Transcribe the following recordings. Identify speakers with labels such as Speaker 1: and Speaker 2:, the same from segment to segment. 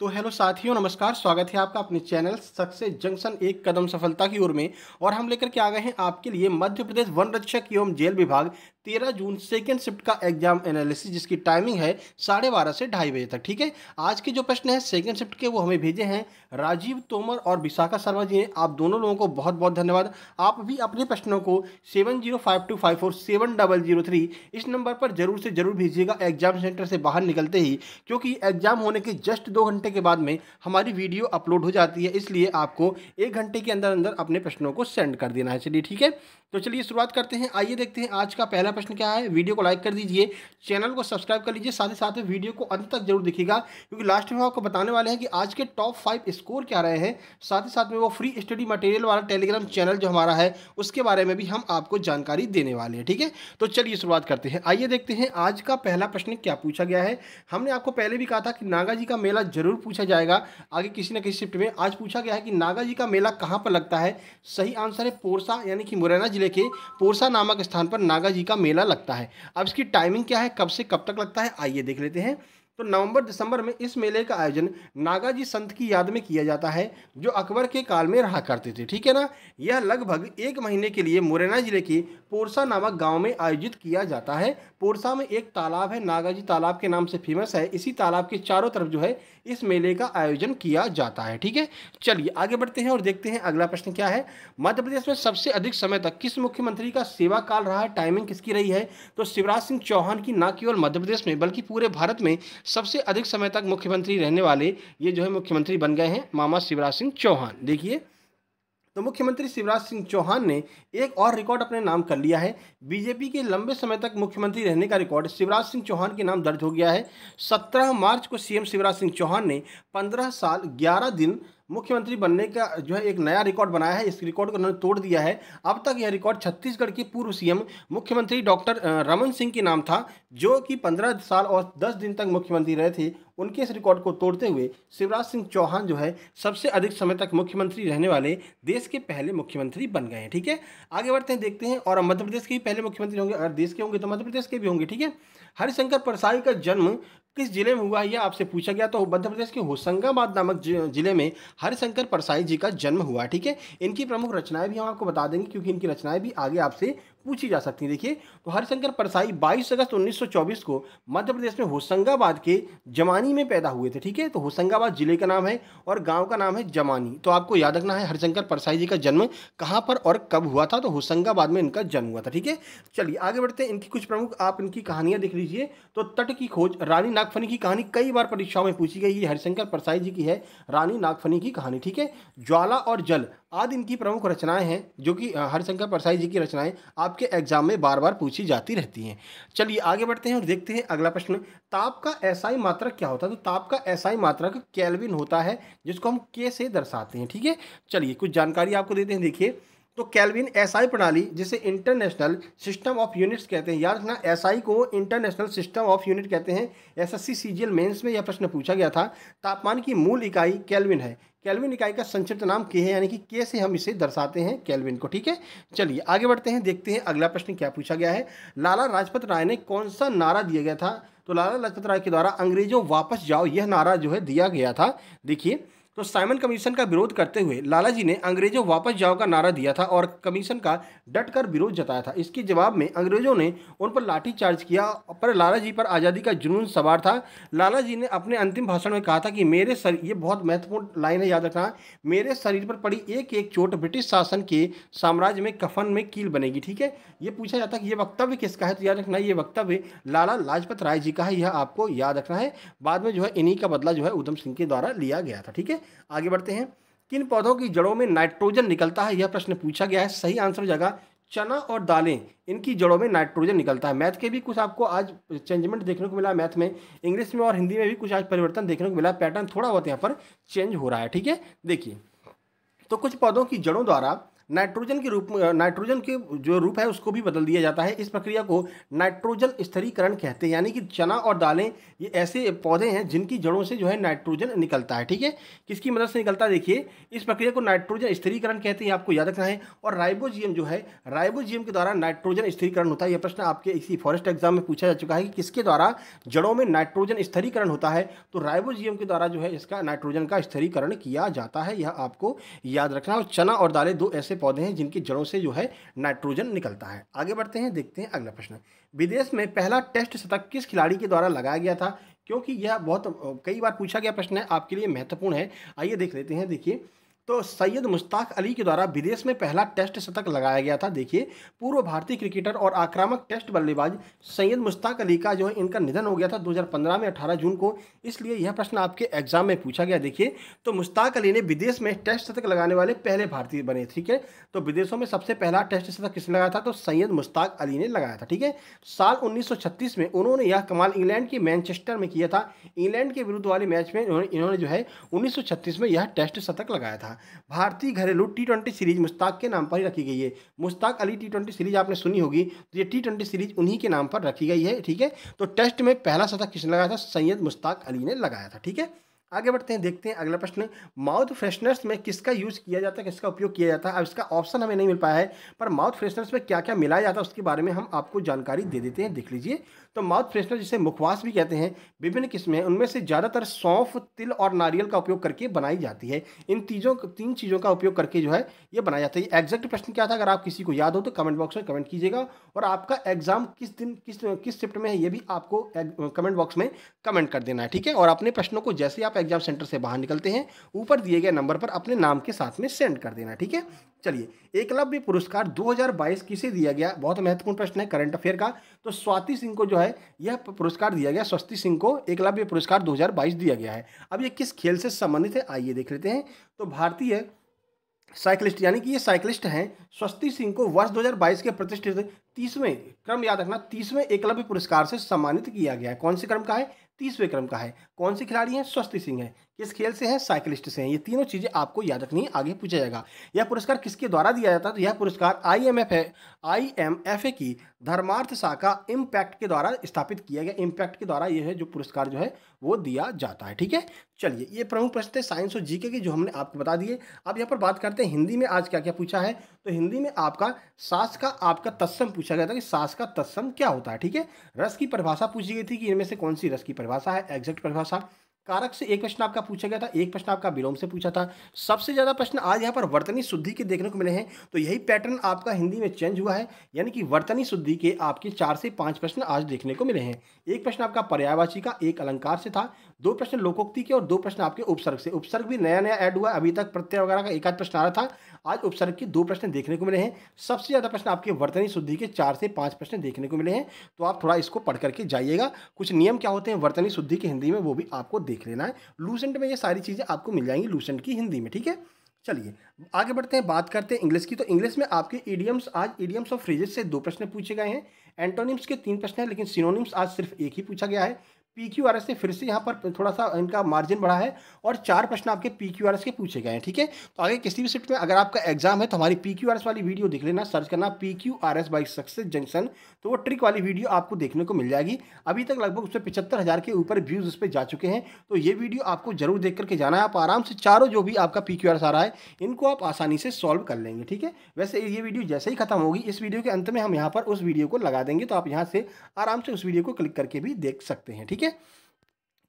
Speaker 1: तो हेलो साथियों नमस्कार स्वागत है आपका अपने चैनल सक्सेस जंक्शन एक कदम सफलता की ओर में और हम लेकर के आ गए हैं आपके लिए मध्य प्रदेश वन रक्षक एवं जेल विभाग 13 जून सेकेंड शिफ्ट का एग्जाम एनालिसिस जिसकी टाइमिंग है साढ़े बारह से ढाई बजे तक ठीक है आज के जो प्रश्न है सेकेंड शिफ्ट के वो हमें भेजे हैं राजीव तोमर और विशाखा शर्मा जी ने आप दोनों लोगों को बहुत बहुत धन्यवाद आप भी अपने प्रश्नों को seven zero five two five four seven double zero three इस नंबर पर जरूर से जरूर भेजिएगा एग्जाम सेंटर से बाहर निकलते ही क्योंकि एग्जाम होने के जस्ट दो घंटे के बाद में हमारी वीडियो अपलोड हो जाती है इसलिए आपको एक घंटे के अंदर अंदर अपने प्रश्नों को सेंड कर देना है चलिए ठीक है तो चलिए शुरुआत करते हैं आइए देखते हैं आज का पहला प्रश्न क्या है वीडियो को लाइक कर दीजिए चैनल को सब्सक्राइब कर लीजिए साथ ही साथ वीडियो को अंत तक जरूर देखिएगा क्योंकि लास्ट में आपको बताने वाले हैं कि आज के टॉप फाइव स्कोर क्या रहे हैं साथ ही साथ में वो फ्री स्टडी मटेरियल वाला टेलीग्राम चैनल जो हमारा है उसके बारे में भी हम आपको जानकारी देने वाले हैं ठीक है तो चलिए शुरुआत करते हैं आइए देखते हैं आज का पहला प्रश्न क्या पूछा गया है हमने आपको पहले भी कहा था कि नागा जी का मेला जरूर पूछा जाएगा आगे किसी न किसी शिफ्ट में आज पूछा गया है कि नागा जी का मेला कहाँ पर लगता है सही आंसर है पोरसा यानी कि मुरैना जिले के पोरसा नामक स्थान पर नागा जी का मेला लगता है अब इसकी टाइमिंग क्या है कब से कब तक लगता है आइए देख लेते हैं तो नवंबर दिसंबर में इस मेले का आयोजन नागाजी संत की याद में किया जाता है जो अकबर के काल में रहा करते थे ठीक है ना यह लगभग एक महीने के लिए मुरैना जिले के पोरसा नामक गाँव में आयोजित किया जाता है पोरसा में एक तालाब है नागाजी तालाब के नाम से फेमस है इसी तालाब के चारों तरफ जो है इस मेले का आयोजन किया जाता है ठीक है चलिए आगे बढ़ते हैं और देखते हैं अगला प्रश्न क्या है मध्य प्रदेश में सबसे अधिक समय तक किस मुख्यमंत्री का सेवा काल रहा है टाइमिंग किसकी रही है तो शिवराज सिंह चौहान की ना केवल मध्य प्रदेश में बल्कि पूरे भारत में सबसे अधिक समय तक मुख्यमंत्री रहने वाले ये जो है मुख्यमंत्री बन गए हैं मामा शिवराज सिंह चौहान देखिए तो मुख्यमंत्री शिवराज सिंह चौहान ने एक और रिकॉर्ड अपने नाम कर लिया है बीजेपी के लंबे समय तक मुख्यमंत्री रहने का रिकॉर्ड शिवराज सिंह चौहान के नाम दर्ज हो गया है 17 मार्च को सीएम शिवराज सिंह चौहान ने 15 साल 11 दिन मुख्यमंत्री बनने का जो है एक नया रिकॉर्ड बनाया है इस रिकॉर्ड को उन्होंने तोड़ दिया है अब तक यह रिकॉर्ड छत्तीसगढ़ के पूर्व सीएम मुख्यमंत्री डॉक्टर रमन सिंह के नाम था जो कि पंद्रह साल और दस दिन तक मुख्यमंत्री रहे थे उनके इस रिकॉर्ड को तोड़ते हुए शिवराज सिंह चौहान जो है सबसे अधिक समय तक मुख्यमंत्री रहने वाले देश के पहले मुख्यमंत्री बन गए हैं ठीक है आगे बढ़ते हैं देखते हैं और मध्य प्रदेश के भी पहले मुख्यमंत्री होंगे अगर देश के होंगे तो मध्य प्रदेश के भी होंगे ठीक है हरिशंकर परसाई का जन्म किस जिले में हुआ यह आपसे पूछा गया तो मध्य प्रदेश के होशंगाबाद नामक जिले में हरिशंकर परसाई जी का जन्म हुआ ठीक है इनकी प्रमुख रचनाएं भी हम आपको बता देंगे क्योंकि इनकी रचनाएं भी आगे आपसे पूछी जा सकती है देखिए तो हरिशंकर परसाई 22 अगस्त 1924 को मध्य प्रदेश में होशंगाबाद के जमानी में पैदा हुए थे ठीक है तो होशंगाबाद जिले का नाम है और गांव का नाम है जमानी तो आपको याद रखना है हरिशंकर परसाई जी का जन्म कहाँ पर और कब हुआ था तो होशंगाबाद में इनका जन्म हुआ था ठीक है चलिए आगे बढ़ते हैं इनकी कुछ प्रमुख आप इनकी कहानियाँ देख लीजिए तो तट की खोज रानी नागफनी की कहानी कई बार परीक्षाओं में पूछी गई है हरिशंकर परसाई जी की है रानी नागफनी की कहानी ठीक है ज्वाला और जल आदि इनकी प्रमुख रचनाएं हैं जो कि हरिशंकर परसाई जी की रचनाएं आपके एग्जाम में बार बार पूछी जाती रहती हैं चलिए आगे बढ़ते हैं और देखते हैं अगला प्रश्न ताप का एसआई मात्रक क्या होता है तो ताप का एसआई मात्रक कैलविन होता है जिसको हम के से दर्शाते हैं ठीक है चलिए कुछ जानकारी आपको देते हैं देखिए तो कैलविन एसआई प्रणाली जिसे इंटरनेशनल सिस्टम ऑफ यूनिट्स कहते हैं याद रखना एसआई को इंटरनेशनल सिस्टम ऑफ यूनिट कहते हैं एसएससी सीजीएल मेंस में यह प्रश्न पूछा गया था तापमान की मूल इकाई कैलविन है कैलविन इकाई का संक्षिप्त नाम के है यानी कि के से हम इसे दर्शाते हैं कैलविन को ठीक है चलिए आगे बढ़ते हैं देखते हैं अगला प्रश्न क्या पूछा गया है लाला लाजपत राय ने कौन सा नारा दिया गया था तो लाला लाजपत राय के द्वारा अंग्रेजों वापस जाओ यह नारा जो है दिया गया था देखिए तो साइमन कमीशन का विरोध करते हुए लाला जी ने अंग्रेजों वापस जाओ का नारा दिया था और कमीशन का डट कर विरोध जताया था इसके जवाब में अंग्रेजों ने उन पर लाठीचार्ज किया पर लाला जी पर आज़ादी का जुनून सवार था लाला जी ने अपने अंतिम भाषण में कहा था कि मेरे शरीर ये बहुत महत्वपूर्ण लाइन है याद रखना मेरे शरीर पर पड़ी एक एक चोट ब्रिटिश शासन के साम्राज्य में कफन में कील बनेगी ठीक है ये पूछा जाता है कि ये वक्तव्य किसका है तो याद रखना ये वक्तव्य लाला लाजपत राय जी का है यह आपको याद रखना है बाद में जो है इन्हीं का बदला जो है उधम सिंह के द्वारा लिया गया था ठीक है आगे बढ़ते हैं किन पौधों की जड़ों में नाइट्रोजन निकलता है यह प्रश्न पूछा गया है सही आंसर हो जाएगा चना और दालें इनकी जड़ों में नाइट्रोजन निकलता है मैथ के भी कुछ आपको आज चेंजमेंट देखने को मिला मैथ में इंग्लिश में और हिंदी में भी कुछ आज परिवर्तन देखने को मिला पैटर्न थोड़ा बहुत यहाँ पर चेंज हो रहा है ठीक है देखिए तो कुछ पौधों की जड़ों द्वारा नाइट्रोजन के रूप नाइट्रोजन के जो रूप है उसको भी बदल दिया जाता है इस प्रक्रिया को नाइट्रोजन स्थिरीकरण कहते हैं यानी कि चना और दालें ये ऐसे पौधे हैं जिनकी जड़ों से जो है नाइट्रोजन निकलता है ठीक है किसकी मदद से निकलता है देखिए इस प्रक्रिया को नाइट्रोजन स्थिरीकरण कहते हैं आपको याद रखना है और राइबोजियम जो है राइबोजियम के द्वारा नाइट्रोजन स्थिरीकरण होता है यह प्रश्न आपके इसी फॉरेस्ट एग्जाम में पूछा जा चुका है कि किसके द्वारा जड़ों में नाइट्रोजन स्थिरीकरण होता है तो राइबोजियम के द्वारा जो है इसका नाइट्रोजन का स्थिरीकरण किया जाता है यह आपको याद रखना और चना और दालें दो ऐसे ऐसे पौधे हैं जिनकी जड़ों से जो है नाइट्रोजन निकलता है आगे बढ़ते हैं देखते हैं अगला प्रश्न विदेश में पहला टेस्ट शतक किस खिलाड़ी के द्वारा लगाया गया था क्योंकि यह बहुत कई बार पूछा गया प्रश्न है आपके लिए महत्वपूर्ण है आइए देख लेते हैं देखिए तो सैयद मुश्ताक अली के द्वारा विदेश में पहला टेस्ट शतक लगाया गया था देखिए पूर्व भारतीय क्रिकेटर और आक्रामक टेस्ट बल्लेबाज सैयद मुश्ताक अली का जो है इनका निधन हो गया था 2015 में 18 जून को इसलिए यह प्रश्न आपके एग्जाम में पूछा गया देखिए तो मुश्ताक अली ने विदेश में टेस्ट शतक लगाने वाले पहले भारतीय बने ठीक है तो विदेशों में सबसे पहला टेस्ट शतक किसने लगाया था तो सैयद मुश्ताक अली ने लगाया था ठीक है साल उन्नीस में उन्होंने यह कमाल इंग्लैंड के मैनचेस्टर में किया था इंग्लैंड के विरुद्ध वाले मैच में इन्होंने जो है उन्नीस में यह टेस्ट शतक लगाया था रहा भारतीय घरेलू टी ट्वेंटी सीरीज मुश्ताक के नाम पर ही रखी गई है Mushtaq Ali T twenty series आपने सुनी होगी तो ये टी ट्वेंटी सीरीज उन्हीं के नाम पर रखी गई है ठीक है तो टेस्ट में पहला शतक किसने लगाया था सैयद मुश्ताक अली ने लगाया था ठीक है आगे बढ़ते हैं देखते हैं अगला प्रश्न माउथ फ्रेशनर्स में किसका यूज़ किया जाता है किसका उपयोग किया जाता है अब इसका ऑप्शन हमें नहीं मिल पाया है पर माउथ फ्रेशनर्स में क्या क्या मिलाया जाता है उसके बारे में हम आपको जानकारी दे देते हैं देख लीजिए तो माउथ फ्रेशनर जिसे मुखवास भी कहते हैं विभिन्न किस्में उनमें से ज़्यादातर सौंफ तिल और नारियल का उपयोग करके बनाई जाती है इन तीजों तीन चीज़ों का उपयोग करके जो है ये बनाया जाता है एग्जैक्ट प्रश्न क्या था अगर आप किसी को याद हो तो कमेंट बॉक्स में कमेंट कीजिएगा और आपका एग्जाम किस दिन किस किस शिफ्ट में है ये भी आपको कमेंट बॉक्स में कमेंट कर देना है ठीक है और अपने प्रश्नों को जैसे आप एग्जाम सेंटर से बाहर निकलते हैं ऊपर दिए गए नंबर पर अपने नाम के साथ में सेंड कर देना ठीक है चलिए एकलव्य पुरस्कार 2022 किसे दिया गया बहुत महत्वपूर्ण प्रश्न है करंट अफेयर का तो स्वाति सिंह को जो है यह पुरस्कार दिया गया स्वस्ति सिंह को एकलव्य पुरस्कार 2022 दिया गया है अब ये किस खेल से संबंधित है आइए देख लेते हैं तो भारतीय साइकिलिस्ट यानी कि ये साइकिलिस्ट हैं स्वस्ति सिंह को वर्ष 2022 के प्रतिष्ठित तीसवें क्रम याद रखना तीसवें एकलव्य पुरस्कार से सम्मानित किया गया है कौन से क्रम का है तीसवें क्रम का है कौन से खिलाड़ी हैं स्वस्ति सिंह है किस खेल से हैं साइकिलिस्ट से हैं ये तीनों चीज़ें आपको याद रखनी आगे पूछा जाएगा यह पुरस्कार किसके द्वारा दिया जाता है तो यह पुरस्कार I M F I M F A की धर्मार्थ शाखा इम्पैक्ट के द्वारा स्थापित किया गया इम्पैक्ट के द्वारा यह जो पुरस्कार जो है वो दिया जाता है ठीक है चलिए ये प्रमुख प्रश्न थे साइंस और जीके के जो हमने आपको बता दिए अब यहाँ पर बात करते हैं हिंदी में आज क्या क्या पूछा है तो हिंदी में आपका सास का आपका तत्सम पूछा गया था कि सास का तत्सम क्या होता है ठीक है रस की परिभाषा पूछी गई थी कि इनमें से कौन सी रस की परिभाषा है एग्जैक्ट परिभाषा कारक से एक प्रश्न आपका पूछा गया था एक प्रश्न आपका विलोम से पूछा था सबसे ज़्यादा प्रश्न आज यहाँ पर वर्तनी शुद्धि के देखने को मिले हैं तो यही पैटर्न आपका हिंदी में चेंज हुआ है यानी कि वर्तनी शुद्धि के आपके चार से पांच प्रश्न आज देखने को मिले हैं एक प्रश्न आपका पर्यायवाची का एक अलंकार से था दो प्रश्न लोकोक्ति के और दो प्रश्न आपके उपसर्ग से उपसर्ग भी नया नया ऐड हुआ अभी तक प्रत्यय वगैरह का एक आध प्रश्न आ रहा था आज उपसर्ग के दो प्रश्न देखने को मिले हैं सबसे ज़्यादा प्रश्न आपके वर्तनी शुद्धि के चार से पांच प्रश्न देखने को मिले हैं तो आप थोड़ा इसको पढ़ करके जाइएगा कुछ नियम क्या होते हैं वर्तनी शुद्धि के हिंदी में वो भी आपको देख लेना है लूसेंट में ये सारी चीज़ें आपको मिल जाएंगी लूसेंट की हिंदी में ठीक है चलिए आगे बढ़ते हैं बात करते हैं इंग्लिश की तो इंग्लिश में आपके ईडियम्स आज ईडियम्स और फ्रेजेस से दो प्रश्न पूछे गए हैं एंटोनिम्स के तीन प्रश्न हैं लेकिन सिनोनिम्स आज सिर्फ एक ही पूछा गया है पी क्यू आर एस से फिर से यहाँ पर थोड़ा सा इनका मार्जिन बढ़ा है और चार प्रश्न आपके पी क्यू आर एस के पूछे गए हैं ठीक है तो आगे किसी भी सिफ्ट में अगर आपका एग्जाम है तो हमारी पी क्यू आर एस वाली वीडियो देख लेना सर्च करना P Q R S by success junction तो वो ट्रिक वाली वीडियो आपको देखने को मिल जाएगी अभी तक लगभग उस पर पिछहत्तर हज़ार के ऊपर व्यूज़ उस पर जा चुके हैं तो ये वीडियो आपको जरूर देख करके जाना है आप आराम से चारों जो भी आपका पी क्यू आर एस आ रहा है इनको आप आसानी से सॉल्व कर लेंगे ठीक है वैसे ये वीडियो जैसे ही खत्म होगी इस वीडियो के अंत में हम यहाँ पर उस वीडियो को लगा देंगे तो आप यहाँ से आराम से उस वीडियो को क्लिक करके भी देख सकते हैं ठीक है ठीक है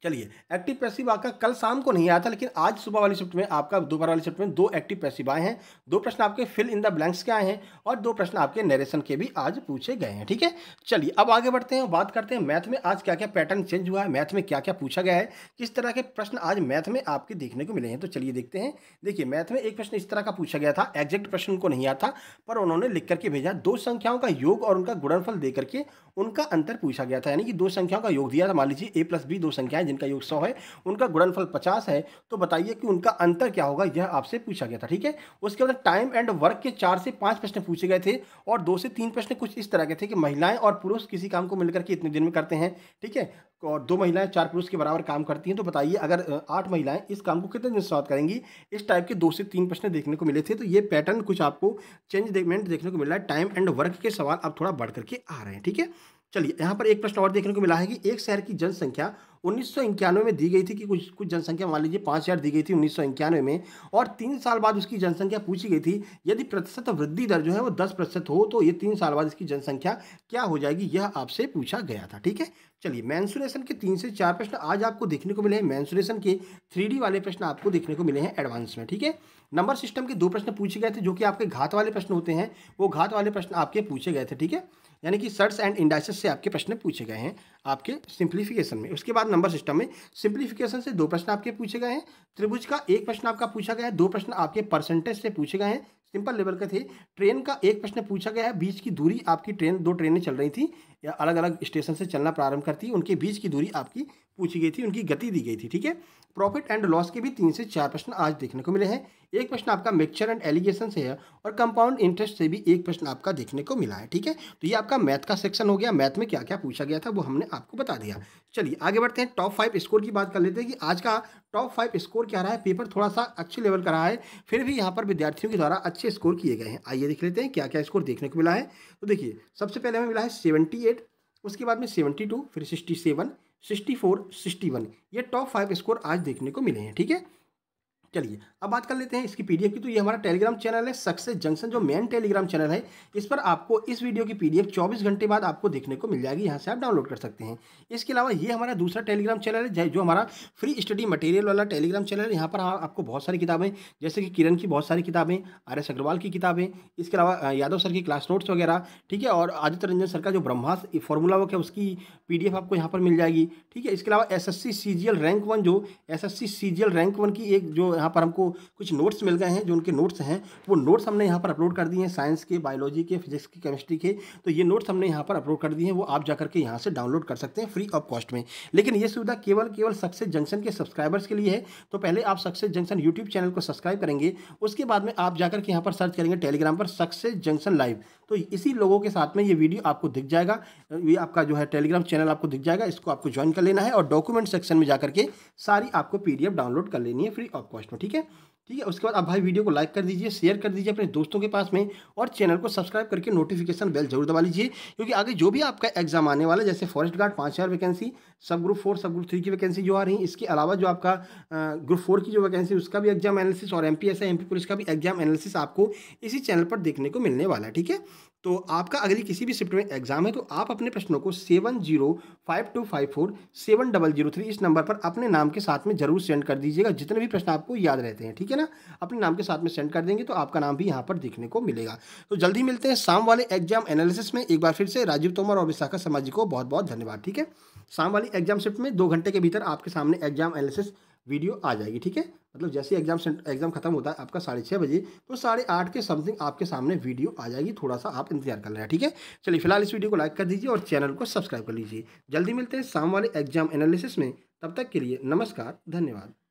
Speaker 1: चलिए एक्टिव पैसिव आपका कल शाम को नहीं आया था लेकिन आज सुबह वाली शिफ्ट में आपका दोपहर वाली शिफ्ट में दो एक्टिव पैसिव आए हैं दो प्रश्न आपके फिल इन द ब्लैंक्स के आए हैं और दो प्रश्न आपके नरेशन के भी आज पूछे गए हैं ठीक है चलिए अब आगे बढ़ते हैं बात करते हैं मैथ में आज क्या क्या पैटर्न चेंज हुआ है मैथ में क्या क्या पूछा गया है किस तरह के प्रश्न आज मैथ में आपके देखने को मिले हैं तो चलिए देखते हैं देखिए मैथ में एक प्रश्न इस तरह का पूछा गया था एग्जैक्ट प्रश्न उनको नहीं आता पर उन्होंने लिख करके भेजा दो संख्याओं का योग और उनका गुणनफल दे करके उनका अंतर पूछा गया था यानी कि दो संख्याओं का योग दिया था मान लीजिए ए प्लस बी दो संख्याएं जिनका योग सौ है उनका गुणनफल पचास है तो बताइए कि उनका अंतर क्या होगा यह आपसे पूछा गया था ठीक है उसके बाद टाइम एंड वर्क के चार से पाँच प्रश्न पूछे गए थे और दो से तीन प्रश्न कुछ इस तरह के थे कि महिलाएं और पुरुष किसी काम को मिलकर के इतने दिन में करते हैं ठीक है और दो महिलाएं चार पुरुष के बराबर काम करती हैं तो बताइए अगर आठ महिलाएं इस काम को कितने दिन शुरुआत करेंगी इस टाइप के दो से तीन प्रश्न देखने को मिले थे तो ये पैटर्न कुछ आपको चेंज देखने को मिल रहा है टाइम एंड वर्क के सवाल अब थोड़ा बढ़ करके आ रहे हैं ठीक है चलिए यहाँ पर एक प्रश्न और देखने को मिला है कि एक शहर की जनसंख्या उन्नीस में दी गई थी कि कुछ कुछ जनसंख्या मान लीजिए पाँच हज़ार दी गई थी उन्नीस में और तीन साल बाद उसकी जनसंख्या पूछी गई थी यदि प्रतिशत वृद्धि दर जो है वो दस प्रतिशत हो तो ये तीन साल बाद इसकी जनसंख्या क्या हो जाएगी यह आपसे पूछा गया था ठीक है चलिए मैंसुरेशन के तीन से चार प्रश्न आज आपको देखने को मिले हैं मैंसुरेशन के थ्री वाले प्रश्न आपको देखने को मिले हैं एडवांस में ठीक है नंबर सिस्टम के दो प्रश्न पूछे गए थे जो कि आपके घात वाले प्रश्न होते हैं वो घात वाले प्रश्न आपके पूछे गए थे ठीक है यानी कि सर्ट्स एंड इंडाइसिस से आपके प्रश्न पूछे गए हैं आपके सिंप्लीफिकेशन में उसके बाद नंबर सिस्टम में सिंप्लीफिकेशन से दो प्रश्न आपके पूछे गए हैं त्रिभुज का एक प्रश्न आपका पूछा गया है दो प्रश्न आपके परसेंटेज से पूछे गए हैं सिंपल लेवल के थे ट्रेन का एक प्रश्न पूछा गया है बीच की दूरी आपकी ट्रेन दो ट्रेनें चल रही थी या अलग अलग स्टेशन से चलना प्रारंभ कर पत्थर थी उनके बीच की दूरी आपकी पूछी गई थी उनकी गति दी गई थी ठीक है प्रॉफिट एंड लॉस के भी तीन से चार प्रश्न आज देखने को मिले हैं एक प्रश्न आपका मिक्सचर एंड एलिगेशन से है और कंपाउंड इंटरेस्ट से भी एक प्रश्न आपका देखने को मिला है ठीक है तो ये आपका मैथ का सेक्शन हो गया मैथ में क्या क्या पूछा गया था वो हमने आपको बता दिया चलिए आगे बढ़ते हैं टॉप फाइव स्कोर की बात कर लेते हैं कि आज का टॉप फाइव स्कोर क्या रहा है पेपर थोड़ा सा अच्छे लेवल का रहा है फिर भी यहाँ पर विद्यार्थियों के द्वारा अच्छे स्कोर किए गए हैं आइए देख लेते हैं क्या क्या स्कोर देखने को मिला है तो देखिए सबसे पहले हमें मिला है सेवेंटी उसके बाद में सेवेंटी टू फिर sixty seven sixty four sixty one ये टॉप फाइव स्कोर आज देखने को मिले हैं ठीक है चलिए अब बात कर लेते हैं इसकी पीडीएफ की तो ये हमारा टेलीग्राम चैनल है सक्सेस जंक्शन जो मेन टेलीग्राम चैनल है इस पर आपको इस वीडियो की पीडीएफ 24 घंटे बाद आपको देखने को मिल जाएगी यहाँ से आप डाउनलोड कर सकते हैं इसके अलावा ये हमारा दूसरा टेलीग्राम चैनल है जो हमारा फ्री स्टडी मटेरियल वाला टेलीग्राम चैनल है यहाँ पर आपको बहुत सारी किताबें जैसे कि किरण की बहुत सारी किताबें आर एस अग्रवाल की किताबें इसके अलावा यादव सर की क्लास नोट्स वगैरह ठीक है और आदित्य रंजन सर का जो ब्रह्मास फॉर्मूला वर्क है उसकी पी आपको यहाँ पर मिल जाएगी ठीक है इसके अलावा एस एस रैंक वन जो एस एस रैंक वन की एक जो यहाँ पर हमको कुछ नोट्स मिल गए हैं जो उनके नोट्स हैं वो नोट्स हमने यहाँ पर अपलोड कर दिए हैं साइंस के बायोलॉजी के फिजिक्स के केमिस्ट्री के तो ये नोट्स हमने यहाँ पर अपलोड कर दिए हैं वो आप जाकर के यहाँ से डाउनलोड कर सकते हैं फ्री ऑफ कॉस्ट में लेकिन ये सुविधा केवल केवल सक्सेस जंक्शन के सब्सक्राइबर्स के लिए है तो पहले आप सक्सेस जंक्शन यूट्यूब चैनल को सब्सक्राइब करेंगे उसके बाद में आप जाकर के यहाँ पर सर्च करेंगे टेलीग्राम पर सक्सेस जंक्शन लाइव तो इसी लोगों के साथ में ये वीडियो आपको दिख जाएगा ये आपका जो है टेलीग्राम चैनल आपको दिख जाएगा इसको आपको ज्वाइन कर लेना है और डॉक्यूमेंट सेक्शन में जाकर के सारी आपको पीडीएफ डाउनलोड कर लेनी है फ्री ऑफ कॉस्ट में ठीक है ठीक है उसके बाद आप भाई वीडियो को लाइक कर दीजिए शेयर कर दीजिए अपने दोस्तों के पास में और चैनल को सब्सक्राइब करके नोटिफिकेशन बेल जरूर दबा लीजिए क्योंकि आगे जो भी आपका एग्जाम आने वाला है जैसे फॉरेस्ट गार्ड पाँच हज़ार वैकेंसी सब group four sub group three की वैकेंसी जो आ रही है इसके अलावा जो आपका ग्रुप फोर की जो वैकेंसी उसका भी एग्जाम एनालिसिस और एम पी एस पुलिस का भी एग्जाम एनालिसिस आपको इसी चैनल पर देखने को मिलने वाला है ठीक है तो आपका अगली किसी भी शिफ्ट में एग्जाम है तो आप अपने प्रश्नों को seven zero five two five four seven double zero three इस नंबर पर अपने नाम के साथ में जरूर सेंड कर दीजिएगा जितने भी प्रश्न आपको याद रहते हैं ठीक है ना अपने नाम के साथ में सेंड कर देंगे तो आपका नाम भी यहाँ पर देखने को मिलेगा तो जल्दी मिलते हैं शाम वाले एग्जाम एनालिसिस में एक बार फिर से राजीव तोमर और विशाखा समाजी को बहुत बहुत धन्यवाद ठीक है शाम वाली एग्जाम शिफ्ट में दो घंटे के भीतर आपके सामने एग्जाम एनालिसिस वीडियो आ जाएगी ठीक है मतलब जैसे एग्जाम एग्जाम खत्म होता है आपका साढ़े छः बजे तो साढ़े आठ के समथिंग आपके सामने वीडियो आ जाएगी थोड़ा सा आप इंतजार कर लेना ठीक है चलिए फिलहाल इस वीडियो को लाइक कर दीजिए और चैनल को सब्सक्राइब कर लीजिए जल्दी मिलते हैं शाम वाले एग्जाम एनालिसिस में तब तक के लिए नमस्कार धन्यवाद